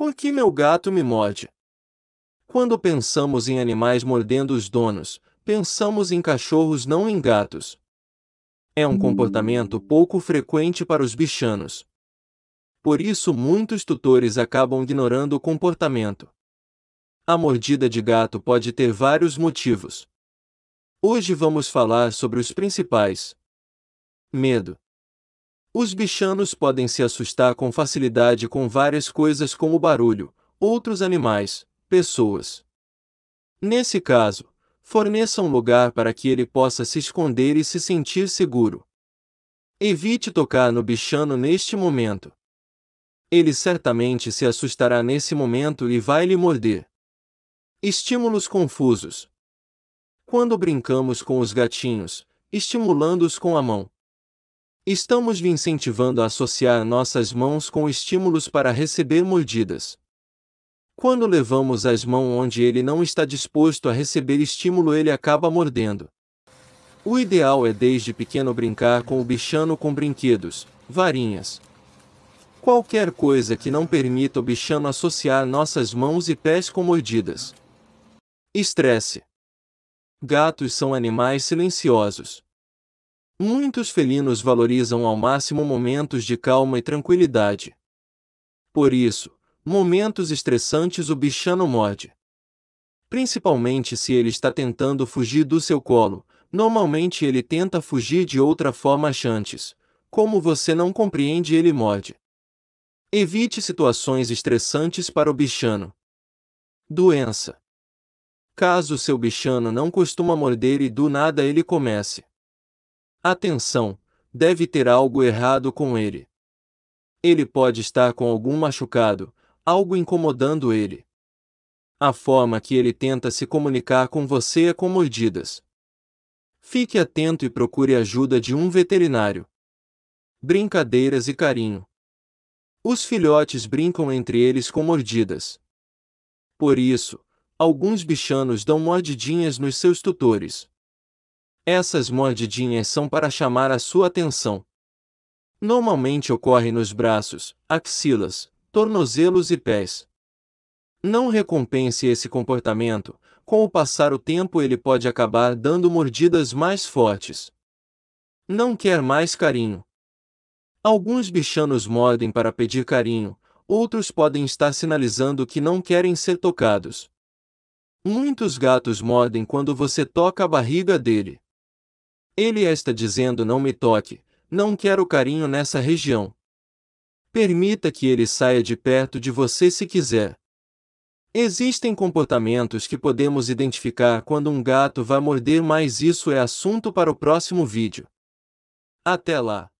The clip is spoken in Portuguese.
Por que meu gato me morde? Quando pensamos em animais mordendo os donos, pensamos em cachorros não em gatos. É um comportamento pouco frequente para os bichanos. Por isso, muitos tutores acabam ignorando o comportamento. A mordida de gato pode ter vários motivos. Hoje vamos falar sobre os principais: medo, os bichanos podem se assustar com facilidade com várias coisas como barulho, outros animais, pessoas. Nesse caso, forneça um lugar para que ele possa se esconder e se sentir seguro. Evite tocar no bichano neste momento. Ele certamente se assustará nesse momento e vai lhe morder. Estímulos confusos. Quando brincamos com os gatinhos, estimulando-os com a mão, Estamos lhe incentivando a associar nossas mãos com estímulos para receber mordidas. Quando levamos as mãos onde ele não está disposto a receber estímulo, ele acaba mordendo. O ideal é desde pequeno brincar com o bichano com brinquedos, varinhas. Qualquer coisa que não permita o bichano associar nossas mãos e pés com mordidas. Estresse. Gatos são animais silenciosos. Muitos felinos valorizam ao máximo momentos de calma e tranquilidade. Por isso, momentos estressantes o bichano morde. Principalmente se ele está tentando fugir do seu colo, normalmente ele tenta fugir de outra forma antes. Como você não compreende, ele morde. Evite situações estressantes para o bichano. Doença. Caso seu bichano não costuma morder e do nada ele comece Atenção! Deve ter algo errado com ele. Ele pode estar com algum machucado, algo incomodando ele. A forma que ele tenta se comunicar com você é com mordidas. Fique atento e procure ajuda de um veterinário. Brincadeiras e carinho. Os filhotes brincam entre eles com mordidas. Por isso, alguns bichanos dão mordidinhas nos seus tutores. Essas mordidinhas são para chamar a sua atenção. Normalmente ocorre nos braços, axilas, tornozelos e pés. Não recompense esse comportamento, com o passar o tempo ele pode acabar dando mordidas mais fortes. Não quer mais carinho. Alguns bichanos mordem para pedir carinho, outros podem estar sinalizando que não querem ser tocados. Muitos gatos mordem quando você toca a barriga dele. Ele está dizendo não me toque, não quero carinho nessa região. Permita que ele saia de perto de você se quiser. Existem comportamentos que podemos identificar quando um gato vai morder, mas isso é assunto para o próximo vídeo. Até lá!